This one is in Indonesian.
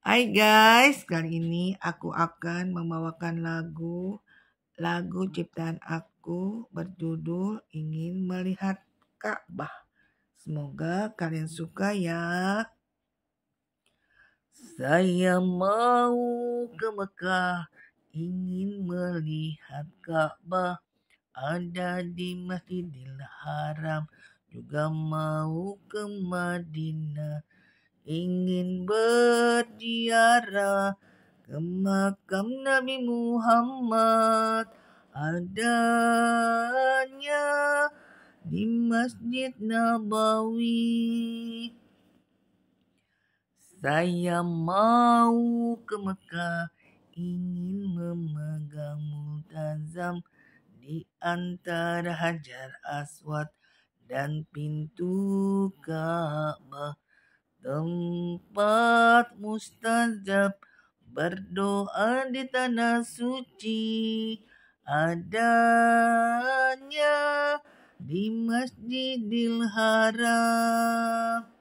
Hai guys, kali ini aku akan membawakan lagu lagu ciptaan aku berjudul Ingin Melihat Ka'bah. Semoga kalian suka ya. Saya mau ke Mekah, ingin melihat Ka'bah ada di Masjidil Haram, juga mau ke Madinah ingin berdiarah ke makam Nabi Muhammad adanya di Masjid Nabawi. Saya mau ke Mekah ingin memegang multazam di antara Hajar Aswad dan pintu Ka'bah. tempat mustajab berdoa di tanah suci adanya di Masjidil Haram